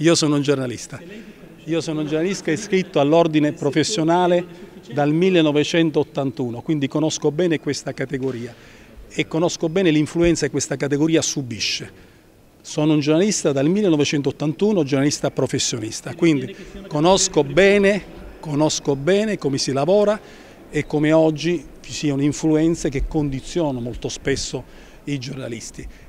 Io sono un giornalista. Io sono un giornalista iscritto all'ordine professionale dal 1981, quindi conosco bene questa categoria e conosco bene l'influenza che questa categoria subisce. Sono un giornalista dal 1981, giornalista professionista, quindi conosco bene, conosco bene come si lavora e come oggi ci siano influenze che condizionano molto spesso i giornalisti